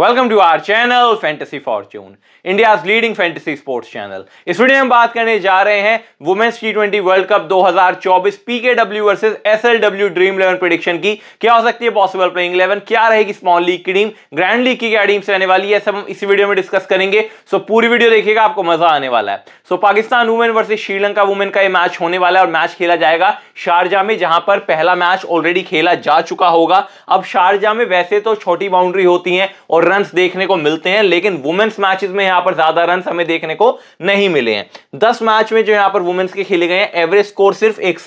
welcome to our channel Fantasy Fortune India leading fantasy sports channel इस video में हम बात करने जा रहे हैं women's T twenty World Cup 2024 PKW versus SLW Dream Eleven prediction की क्या हो सकती है पॉसिबल प्लेइंग इलेवन क्या रहेगी स्मॉल लीग की टीम ग्रैंड लीग की क्या टीम्स रहने वाली है सब हम इस वीडियो में डिस्कस करेंगे सो so, पूरी वीडियो देखिएगा आपको मजा आने वाला है so so, Pakistan women versus Sri Lanka women का यह मैच होने वाला है और मैच खेला जाएगा शारजा में जहां पर पहला मैच ऑलरेडी खेला जा चुका होगा अब शारजा में वैसे तो छोटी बाउंड्री होती है और रन देखने को मिलते हैं लेकिन वुमेन्स मैचेस में यहां पर ज्यादा रन हमें देखने को नहीं मिले हैं दस मैच में जो यहां पर वुमेन्स के खेले गए हैं एवरेज स्कोर सिर्फ एक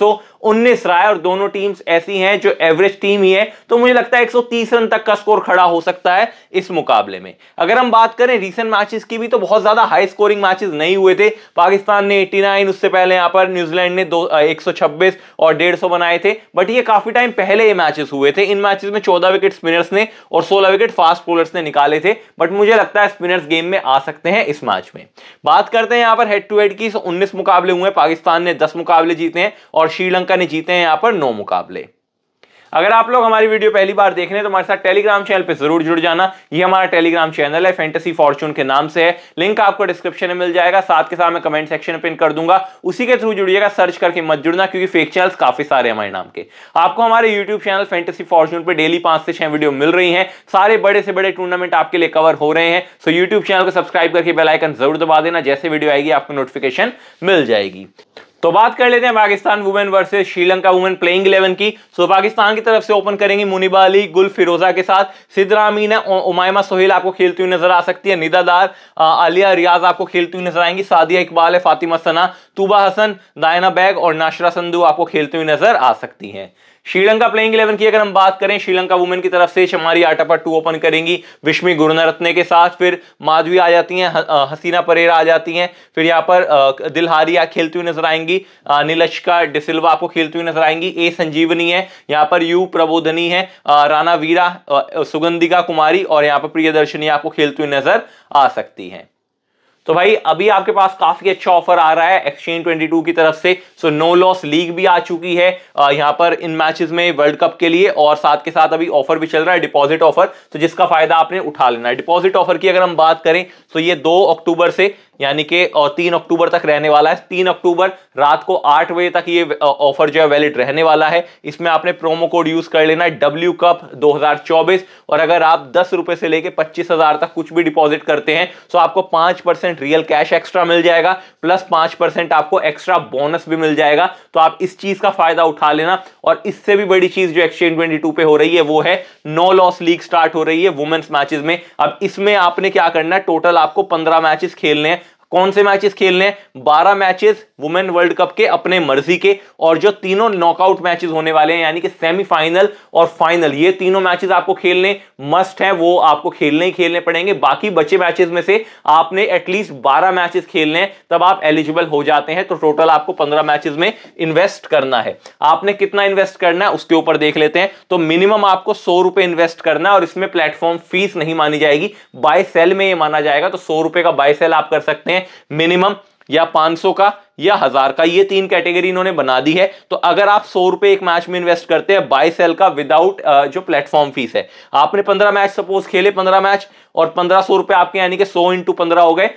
उन्नीस रहा है और दोनों टीम्स ऐसी हैं जो एवरेज टीम ही है तो मुझे लगता है 130 रन तक का स्कोर खड़ा हो सकता है इस मुकाबले में अगर हम बात करें रिसेंट मैचेस की भी तो बहुत ज्यादा हाई स्कोरिंग मैचेस नहीं हुए थे पाकिस्तान ने 89 उससे पहले यहां पर न्यूजीलैंड ने दो एक और डेढ़ बनाए थे बट ये काफी टाइम पहले ये मैचेस हुए थे इन मैचेस में चौदह विकेट स्पिनर्स ने और सोलह विकेट फास्ट बोलर्स ने निकाले थे बट मुझे लगता है स्पिनर्स गेम में आ सकते हैं इस मैच में बात करते हैं यहां पर हेड टू हेड की उन्नीस मुकाबले हुए पाकिस्तान ने दस मुकाबले जीते हैं और श्रीलंका श्रीलंका ने जीते हैं यहाँ पर नौ मुकाबले अगर आप लोग हमारी वीडियो पहली बार देख रहे हैं तो हमारे साथ टेलीग्राम चैनल पे जरूर जुड़ जाना ये हमारा टेलीग्राम चैनल है फैंटेसी फॉर्चून के नाम से है लिंक आपको डिस्क्रिप्शन में मिल जाएगा साथ के साथ मैं कमेंट सेक्शन में पिन कर दूंगा उसी के थ्रू जुड़िएगा सर्च करके मत जुड़ना क्योंकि फेक चैनल्स काफी सारे हमारे नाम के आपको हमारे यूट्यूब चैनल फैंटेसी फॉर्चून पर डेली पांच से छह वीडियो मिल रही है सारे बड़े से बड़े टूर्नामेंट आपके लिए कवर हो रहे हैं सो यूट्यूब चैनल को सब्सक्राइब करके बेलाइकन जरूर दबा देना जैसे वीडियो आएगी आपको नोटिफिकेशन मिल जाएगी तो बात कर लेते हैं Pakistan women versus Sri Lanka women playing eleven की सो पाकिस्तान की तरफ से ओपन करेंगी मुनिबा अली गुल फिरोजा के साथ सिद्धरा मीना उमायमा सोहेल आपको खेलती हुई नजर आ सकती है निदादार आलिया रियाज आपको खेलती हुई नजर आएंगी सादिया इकबाल है फातिमा सना तुबा हसन दायना बैग और नाशरा संधु आपको खेलती हुई नजर आ सकती हैं श्रीलंका प्लेइंग इलेवन की अगर हम बात करें श्रीलंका वुमेन की तरफ से शमारी आटापा टू ओपन करेंगी विश्मी गुरुनरत्ने के साथ फिर माधवी आ जाती हैं हसीना परेरा आ जाती हैं फिर यहाँ पर दिलहारिया खेलती हुई नजर आएंगी नीलचका डिसिल्वा आपको खेलती हुई नजर आएंगी ए संजीवनी है यहाँ पर यू प्रबोधनी है राना वीरा सुगंधिका कुमारी और यहाँ पर प्रिय आपको खेलती हुई नजर आ सकती हैं तो भाई अभी आपके पास काफी अच्छा ऑफर आ रहा है एक्सचेंज 22 की तरफ से सो नो लॉस लीग भी आ चुकी है यहाँ पर इन मैचेस में वर्ल्ड कप के लिए और साथ के साथ अभी ऑफर भी चल रहा है डिपॉजिट ऑफर तो जिसका फायदा आपने उठा लेना है डिपॉजिट ऑफर की अगर हम बात करें तो ये दो अक्टूबर से यानी कि तीन अक्टूबर तक रहने वाला है तीन अक्टूबर रात को आठ बजे तक ये ऑफर जो है वैलिड रहने वाला है इसमें आपने प्रोमो कोड यूज कर लेना है डब्ल्यू कप 2024 और अगर आप दस रुपए से लेके पच्चीस हजार तक कुछ भी डिपॉजिट करते हैं तो आपको पांच परसेंट रियल कैश एक्स्ट्रा मिल जाएगा प्लस पांच परसेंट आपको एक्स्ट्रा बोनस भी मिल जाएगा तो आप इस चीज का फायदा उठा लेना और इससे भी बड़ी चीज जो एक्सचेंज ट्वेंटी पे हो रही है वो है नो लॉस लीग स्टार्ट हो रही है वुमेन्स मैचेस में अब इसमें आपने क्या करना है टोटल आपको पंद्रह मैचेस खेलने हैं कौन से मैचेस खेलने हैं बारह मैचेस वुमेन वर्ल्ड कप के अपने मर्जी के और जो तीनों नॉकआउट मैचेस होने वाले हैं यानी कि सेमीफाइनल और फाइनल ये तीनों मैचेस आपको खेलने मस्ट है वो आपको खेलने ही खेलने पड़ेंगे बाकी बचे मैचेस में से आपने एटलीस्ट बारह मैचेस खेलने हैं तब आप एलिजिबल हो जाते हैं तो टोटल आपको पंद्रह मैचेस में इन्वेस्ट करना है आपने कितना इन्वेस्ट करना है उसके ऊपर देख लेते हैं तो मिनिमम आपको सौ रुपए इन्वेस्ट करना है और इसमें प्लेटफॉर्म फीस नहीं मानी जाएगी बाय सेल में ये माना जाएगा तो सौ रुपए का बाय सेल आप कर सकते हैं मिनिमम या 500 का या हजार का ये तीन कैटेगरी इन्होंने बना दी है तो अगर आप सौ रुपए एक मैच में इन्वेस्ट करते हैं बाय सेल का विदाउट जो प्लेटफॉर्म फीस है आपने पंद्रह मैच सपोज खेले पंद्रह मैच और पंद्रह सौ रुपए आपके यानी कि सौ इंटू पंद्रह हो गए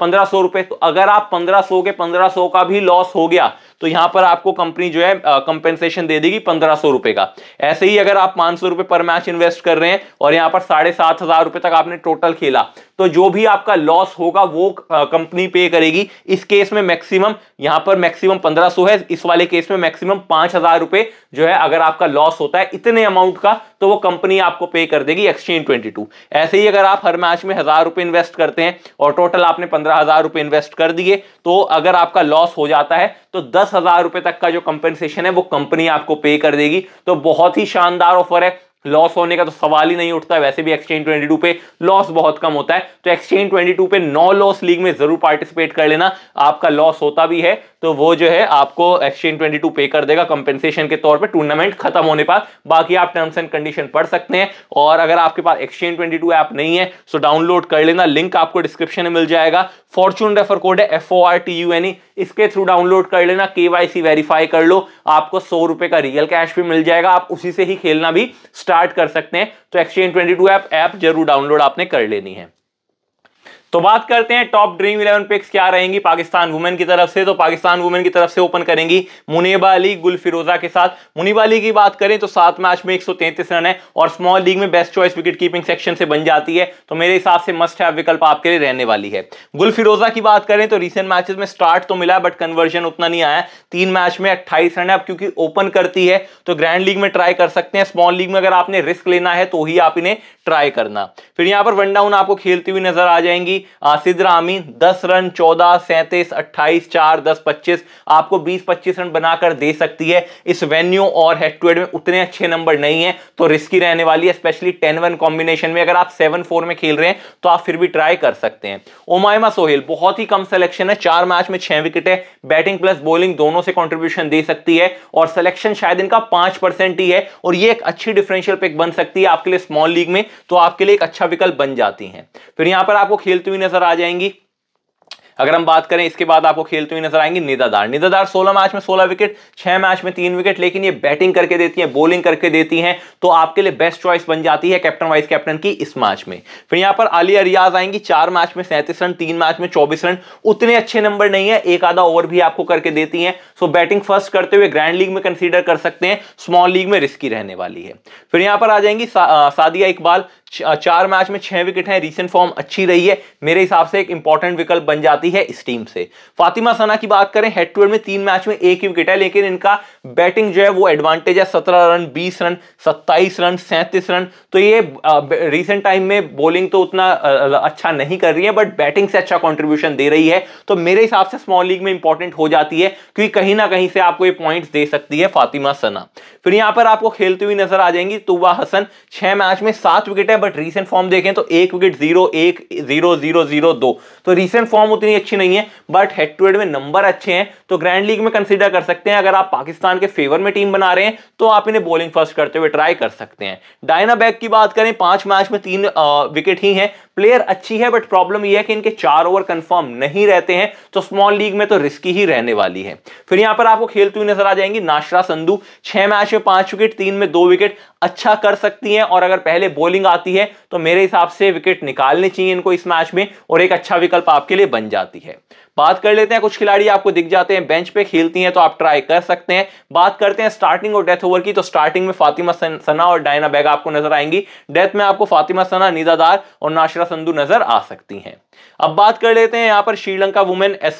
पंद्रह सौ रुपए तो अगर आप पंद्रह सौ के पंद्रह सौ का भी लॉस हो गया तो यहां पर आपको कंपनी जो है कंपेंसेशन दे देगी पंद्रह सौ रुपए का ऐसे ही अगर आप पांच सौ रुपए पर मैच इन्वेस्ट कर रहे हैं और यहां पर साढ़े सात हजार रुपए तक आपने टोटल खेला तो जो भी आपका लॉस होगा वो कंपनी पे करेगी इस केस में मैक्सिमम यहां पर मैक्सिमम पंद्रह है इस वाले केस में मैक्सिमम पांच हजार रुपए जो है अगर आपका लॉस होता है इतने अमाउंट का तो वो कंपनी आपको पे कर देगी एक्सचेंज ट्वेंटी टू ऐसे ही अगर आप हर मैच में हजार रुपये इन्वेस्ट करते हैं और टोटल आपने पंद्रह हजार रुपए इन्वेस्ट कर दिए तो अगर आपका लॉस हो जाता है तो दस हजार रुपए तक का जो कंपेंसेशन है वो कंपनी आपको पे कर देगी तो बहुत ही शानदार ऑफर है लॉस होने का तो सवाल ही नहीं उठता वैसे भी एक्सचेंज 22 पे लॉस बहुत कम होता है तो एक्सचेंज 22 पे नॉ लॉस लीग में जरूर पार्टिसिपेट कर लेना आपका लॉस होता भी है तो वो जो है आपको एक्सचेंज 22 पे कर देगा कंपेंसेशन के तौर पे टूर्नामेंट खत्म होने पर बाकी आप टर्म्स एंड कंडीशन पढ़ सकते हैं और अगर आपके पास एक्सचेंज 22 ऐप नहीं है तो डाउनलोड कर लेना लिंक आपको डिस्क्रिप्शन में मिल जाएगा फॉर्चून रेफर कोड है F O R T U N E इसके थ्रू डाउनलोड कर लेना के वाई सी वेरीफाई कर लो आपको सौ रुपए का रियल कैश भी मिल जाएगा आप उसी से ही खेलना भी स्टार्ट स्टार्ट कर सकते हैं तो एक्सचेंज ट्वेंटी ऐप ऐप जरूर डाउनलोड आपने कर लेनी है तो बात करते हैं टॉप ड्रीम इलेवन पिक्स क्या रहेंगी पाकिस्तान वुमेन की तरफ से तो पाकिस्तान वुमेन की तरफ से ओपन करेंगी मुनेबा अली गुल फिरोजा के साथ मुनीबा अली की बात करें तो सात मैच में एक रन है और स्मॉल लीग में best choice wicket keeping section से बन जाती है तो मेरे हिसाब से मस्ट है विकल्प आपके लिए रहने वाली है गुल फिरोजा की बात करें तो रिसेंट मैचेस में स्टार्ट तो मिला बट कन्वर्जन उतना नहीं आया तीन मैच में अट्ठाईस रन है अब क्योंकि ओपन करती है तो ग्रैंड लीग में ट्राई कर सकते हैं स्मॉल लीग में अगर आपने रिस्क लेना है तो ही आप इन्हें ट्राई करना फिर यहां पर वन डाउन आपको खेलती हुई नजर आ जाएंगी सिदरा आमीन दस रन चौदह सैंतीस अट्ठाईस चार दस पच्चीस आपको बीस पच्चीस रन बनाकर दे सकती है इस वेन्यू और हेड टू हेड में उतने अच्छे नंबर नहीं है तो रिस्की रहने वाली है स्पेशली टेन वन कॉम्बिनेशन में अगर आप सेवन फोर में खेल रहे हैं तो आप फिर भी ट्राई कर सकते हैं ओमायमा सोहेल बहुत ही कम सिलेक्शन है चार मैच में छह विकेट है बैटिंग प्लस बॉलिंग दोनों से कॉन्ट्रीब्यूशन दे सकती है और सिलेक्शन शायद इनका पांच ही है और ये एक अच्छी डिफरेंशियल पिक बन सकती है आपके लिए स्मॉल लीग में तो आपके लिए एक अच्छा विकल्प बन जाती है फिर यहां पर आपको खेलते हुए हुई नजर आ जाएंगी अगर हम बात करें इसके बाद आपको खेलते हुए नजर आएंगे निदादार निदादार 16 मैच में 16 विकेट 6 मैच में तीन विकेट लेकिन ये बैटिंग करके देती हैं बॉलिंग करके देती हैं तो आपके लिए बेस्ट चॉइस बन जाती है कैप्टन वाइस कैप्टन की इस मैच में फिर यहाँ पर अली अरियाज आएंगी चार मैच में सैंतीस रन तीन मैच में चौबीस रन उतने अच्छे नंबर नहीं है एक आधा ओवर भी आपको करके देती है सो बैटिंग फर्स्ट करते हुए ग्रैंड लीग में कंसिडर कर सकते हैं स्मॉल लीग में रिस्की रहने वाली है फिर यहाँ पर आ जाएंगी सादिया इकबाल चार मैच में छह विकेट हैं रिसेंट फॉर्म अच्छी रही है मेरे हिसाब से एक इंपॉर्टेंट विकल्प बन जाती है इस टीम से फातिमा सना की बात करें हेड टू हेड में तीन मैच में एक ही विकेट है लेकिन इनका बैटिंग जो है वो एडवांटेज है सत्रह रन बीस रन सत्ताईस रन सैंतीस रन तो ये रिसेंट टाइम में बॉलिंग तो उतना अच्छा नहीं कर रही है बट बैटिंग से अच्छा कॉन्ट्रीब्यूशन दे रही है तो मेरे हिसाब से स्मॉल लीग में इंपॉर्टेंट हो जाती है क्योंकि कहीं ना कहीं से आपको ये पॉइंट दे सकती है फातिमा सना फिर यहां पर आपको खेलती हुई नजर आ जाएंगी तुबा हसन छह मैच में सात विकेट हैं बट रीसेंट फॉर्म देखें तो एक विकेट जीरो एक जीरो जीरो जीरो दो तो रीसेंट फॉर्म उतनी अच्छी नहीं है बट हेड टू हेड में नंबर अच्छे हैं तो ग्रैंड लीग में कंसिडर कर सकते हैं अगर आप पाकिस्तान के फेवर में टीम बना रहे हैं तो आप इन्हें बॉलिंग फर्स्ट करते हुए ट्राई कर सकते हैं डायना बैग की बात करें पांच मैच में तीन विकेट ही हैं प्लेयर अच्छी है बट प्रॉब्लम यह है कि इनके चार ओवर कंफर्म नहीं रहते हैं तो स्मॉल लीग में तो रिस्की ही रहने वाली है फिर यहां पर आपको खेलते हुए नजर आ जाएंगी नाशरा संधु छह मैच में पांच विकेट तीन में दो विकेट अच्छा कर सकती हैं और अगर पहले बॉलिंग आती है तो मेरे हिसाब से विकेट निकालने चाहिए इनको इस मैच में और एक अच्छा विकल्प आपके लिए बन जाती है बात कर लेते हैं कुछ खिलाड़ी आपको दिख जाते हैं बेंच पे खेलती हैं तो आप ट्राई कर सकते हैं बात करते हैं स्टार्टिंग और डेथ ओवर की तो स्टार्टिंग में फातिमा सना और डायना बैग आपको नजर आएंगी डेथ में आपको फातिमा सना निजादार और नाशरा संधु नजर आ सकती हैं अब बात कर लेते हैं यहां पर श्रीलंका वुमेन एस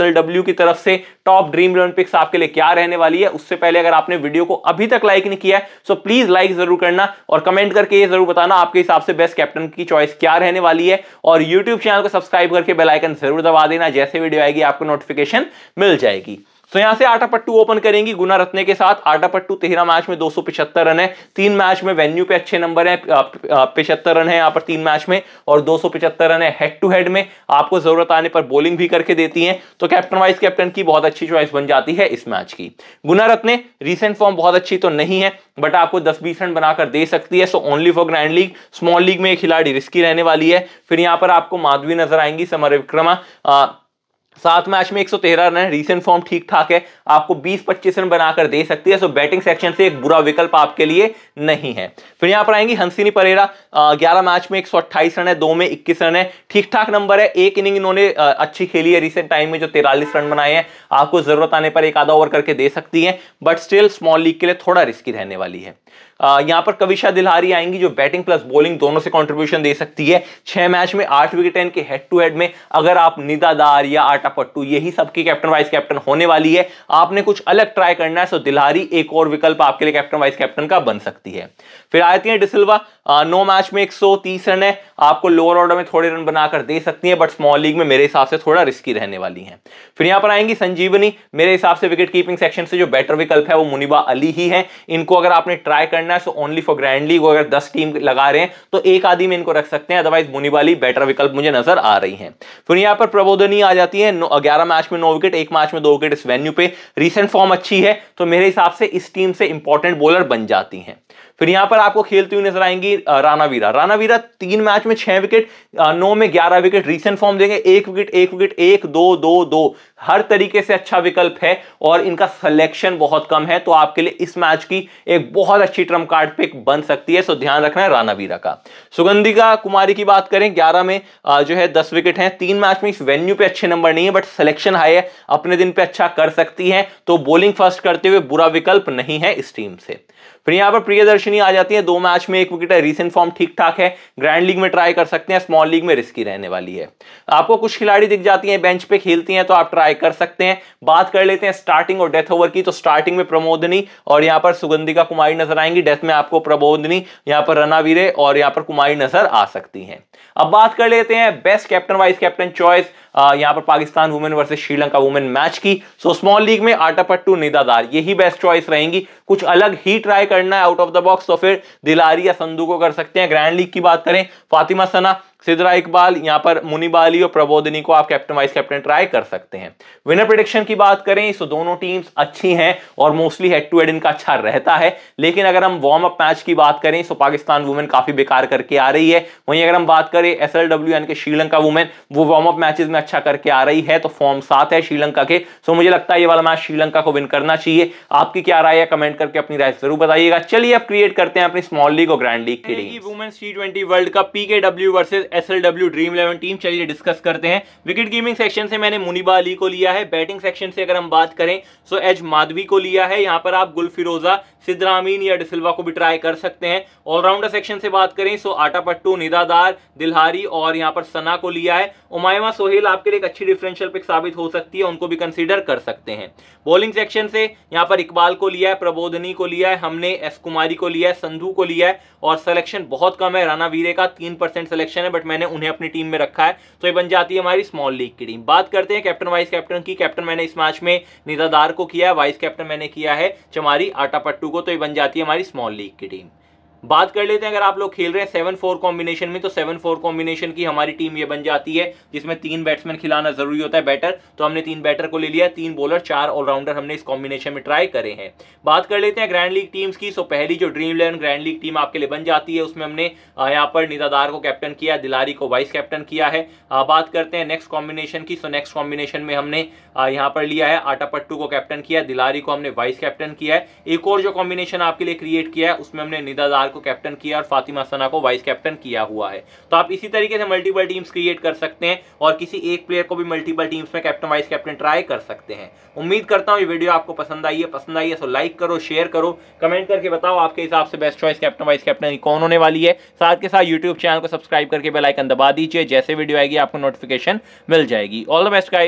की तरफ से टॉप ड्रीम ओलंपिक्स आपके लिए क्या रहने वाली है उससे पहले अगर आपने वीडियो को अभी तक लाइक नहीं किया तो प्लीज लाइक जरूर करना और कमेंट करके ये जरूर बताना आपके हिसाब से बेस्ट कैप्टन की चॉइस क्या रहने वाली है और यूट्यूब चैनल को सब्सक्राइब करके बेलाइकन जरूर दबा देना जैसे वीडियो आएगी आपको नोटिफिकेशन मिल जाएगी तो यहां से आटा पट्टू ओपन करेंगी गुना रत्ने के साथ आटा पट्टू तेरह मैच में दो रन है तीन मैच में वेन्यू पे अच्छे नंबर है पिछहत्तर रन है यहाँ पर तीन मैच में और दो रन है हेड टू हेड में आपको जरूरत आने पर बॉलिंग भी करके देती हैं तो कैप्टन वाइस कैप्टन की बहुत अच्छी चॉइस बन जाती है इस मैच की गुना रत्ने रिसेंट फॉर्म बहुत अच्छी तो नहीं है बट आपको दस बीस रन बनाकर दे सकती है so only for grand league small league में खिलाड़ी रिस्की रहने वाली है फिर यहाँ पर आपको माधवी नजर आएंगी समर विक्रमा सात मैच में 113 रन है रीसेंट फॉर्म ठीक ठाक है आपको 20-25 रन बनाकर दे सकती है सो बैटिंग सेक्शन से एक बुरा विकल्प आपके लिए नहीं है फिर यहाँ पर आएंगी हंसिनी परेरा 11 मैच में 128 रन है दो में 21 रन है ठीक ठाक नंबर है एक इनिंग इन्होंने अच्छी खेली है रिसेंट टाइम में जो तेरालीस रन बनाए हैं आपको जरूरत आने पर एक आधा ओवर करके दे सकती है बट स्टिल स्मॉल लीग के लिए थोड़ा रिस्की रहने वाली है यहां पर कविशा दिलहारी आएंगी जो बैटिंग प्लस बॉलिंग दोनों से कॉन्ट्रीब्यूशन दे सकती है छह मैच में आठ विकेट इनके हेड टू हेड में अगर आप निदादार या आटा पट्टू यही सबकी कैप्टन वाइस कैप्टन होने वाली है आपने कुछ अलग ट्राई करना है सो दिलहारी एक और विकल्प आपके लिए कैप्टन वाइस कैप्टन का बन सकती है फिर आती है डिसिल्वा नो मैच में 130 रन है आपको लोअर ऑर्डर में थोड़े रन बनाकर दे सकती है बट स्मॉल लीग में मेरे हिसाब से थोड़ा रिस्की रहने वाली है फिर यहां पर आएंगी संजीवनी मेरे हिसाब से विकेट कीपिंग सेक्शन से जो बेटर विकल्प है वो मुनिबा अली ही है इनको अगर आपने ट्राई करना है so only for grand league अगर दस टीम लगा रहे हैं तो एक आदि में इनको रख सकते हैं अदरवाइज मुनिबा अली बेटर विकल्प मुझे नजर आ रही है फिर यहाँ पर प्रबोधनी आ जाती है ग्यारह मैच में नौ विकेट एक मैच में दो विकेट इस वेन्यू पे रिसेंट फॉर्म अच्छी है तो मेरे हिसाब से इस टीम से इंपॉर्टेंट बॉलर बन जाती है फिर यहां पर आपको खेलते हुए नजर आएंगी रानावीरा रानावीरा तीन मैच में छह विकेट नौ में ग्यारह विकेट रिसेंट फॉर्म देंगे एक विकेट एक विकेट एक दो दो दो हर तरीके से अच्छा विकल्प है और इनका सिलेक्शन बहुत कम है तो आपके लिए इस मैच की एक बहुत अच्छी ट्रम्प कार्ड पिक बन सकती है सो ध्यान रखना है वीरा का सुगंधिका कुमारी की बात करें ग्यारह में जो है दस विकेट है तीन मैच में इस वेन्यू पे अच्छे नंबर नहीं है बट सिलेक्शन हाई है अपने दिन पे अच्छा कर सकती है तो बॉलिंग फर्स्ट करते हुए बुरा विकल्प नहीं है इस टीम से फिर यहाँ पर प्रियदर्शनी आ जाती है दो मैच में एक विकेट है रीसेंट फॉर्म ठीक ठाक है ग्रैंड लीग में ट्राई कर सकते हैं स्मॉल लीग में रिस्की रहने वाली है आपको कुछ खिलाड़ी दिख जाती हैं बेंच पे खेलती हैं तो आप ट्राई ट्राई कर सकते हैं बात कर लेते हैं स्टार्टिंग और डेथ ओवर की तो स्टार्टिंग में प्रमोदनी और यहाँ पर सुगंधिका कुमारी नजर आएंगी डेथ में आपको प्रबोधनी यहाँ पर रनावीरे और यहाँ पर कुमारी नजर आ सकती है अब बात कर लेते हैं best captain vice captain choice यहाँ पर Pakistan women versus Sri Lanka women match की सो स्मॉल लीग में आटापट्टू निदादार यही बेस्ट चॉइस रहेंगी कुछ अलग ही ट्राई करना है आउट ऑफ द बॉक्स तो फिर दिलारी या संधु को कर सकते हैं ग्रैंड लीग की बात करें फातिमा सना सिदरा इकबाल यहाँ पर मुनिबाली और प्रबोधनी को आप कैप्टन वाइस कैप्टन ट्राई कर सकते हैं विनर प्रोडिक्शन की बात करें तो दोनों टीम्स अच्छी हैं और मोस्टली हेड टू हेड इनका अच्छा रहता है लेकिन अगर हम वार्म अप मैच की बात करें तो पाकिस्तान वुमेन काफी बेकार करके आ रही है वहीं अगर हम बात करें एस एल डब्ल्यू यानी कि श्रीलंका वुमेन वो वार्म अप मैचेज में अच्छा करके आ रही है तो फॉर्म सात है श्रीलंका के सो मुझे लगता है ये वाला मैच श्रीलंका को विन करना चाहिए आपकी क्या राय है कमेंट करके अपनी राय जरूर बताइएगा चलिए अब क्रिएट करते हैं अपनी स्मॉल लीग और ग्रैंड लीग के लिए women's T twenty World Cup P K W versus S L W Dream Eleven team चलिए डिस्कस करते हैं विकेट गेमिंग सेक्शन से मैंने मुनिबा अली को लिया है बैटिंग सेक्शन से अगर हम बात करें सो एज माधवी को लिया है यहाँ पर आप गुल फिरोजा सिद्धरामीन या डिसिल्वा को भी ट्राई कर सकते हैं ऑलराउंडर सेक्शन से बात करें सो आटा पट्टू निदादार दिलहारी और यहाँ पर सना को लिया है उमायमा सोहेल आपके लिए एक अच्छी डिफरेंशियल पिक साबित हो सकती है उनको भी कंसिडर कर सकते हैं बॉलिंग सेक्शन से यहाँ पर इकबाल को लिया है प्रबोधनी को लिया है हमने एस कुमारी को लिया है संधू को लिया है और सिलेक्शन बहुत कम है राना वीरे का तीन परसेंट सिलेक्शन है बट मैंने उन्हें अपनी टीम में रखा है तो ये बन जाती है हमारी स्मॉल लीग की टीम बात करते हैं कैप्टन वाइस कैप्टन की कैप्टन मैंने इस मैच में निजादार को किया है वाइस कैप्टन मैंने किया है चमारी आटापट्टू को तो ये बन जाती है हमारी स्मॉल लीग की टीम बात कर लेते हैं अगर आप लोग खेल रहे हैं सेवन फोर कॉम्बिनेशन में तो सेवन फोर कॉम्बिनेशन की हमारी टीम ये बन जाती है जिसमें तीन बैट्समैन खिलाना जरूरी होता है बैटर तो हमने तीन बैटर को ले लिया तीन बॉलर चार ऑलराउंडर हमने इस कॉम्बिनेशन में ट्राई करे हैं बात कर लेते हैं ग्रैंड लीग टीम्स की सो पहली जो Dream Eleven grand league team आपके लिए बन जाती है उसमें हमने यहाँ पर निदादार को कैप्टन किया दिलारी को वाइस कैप्टन किया है बात करते हैं नेक्स्ट कॉम्बिनेशन की सो नेक्स्ट कॉम्बिनेशन में हमने यहाँ पर लिया है आटापट्टू को कैप्टन किया दिलारी को हमने वाइस कैप्टन किया है एक और जो कॉम्बिनेशन आपके लिए क्रिएट किया है उसमें हमने निदादार अतहार को कैप्टन किया और फातिमा सना को वाइस कैप्टन किया हुआ है तो आप इसी तरीके से मल्टीपल टीम्स क्रिएट कर सकते हैं और किसी एक प्लेयर को भी मल्टीपल टीम्स में कैप्टन वाइस कैप्टन ट्राई कर सकते हैं उम्मीद करता हूँ ये वीडियो आपको पसंद आई है पसंद आई है तो लाइक करो शेयर करो कमेंट करके बताओ आपके हिसाब से best choice captain vice captain कौन होने वाली है साथ के साथ यूट्यूब चैनल को सब्सक्राइब करके बेलाइकन दबा दीजिए जैसे वीडियो आएगी आपको नोटिफिकेशन मिल जाएगी ऑल द बेस्ट गाइस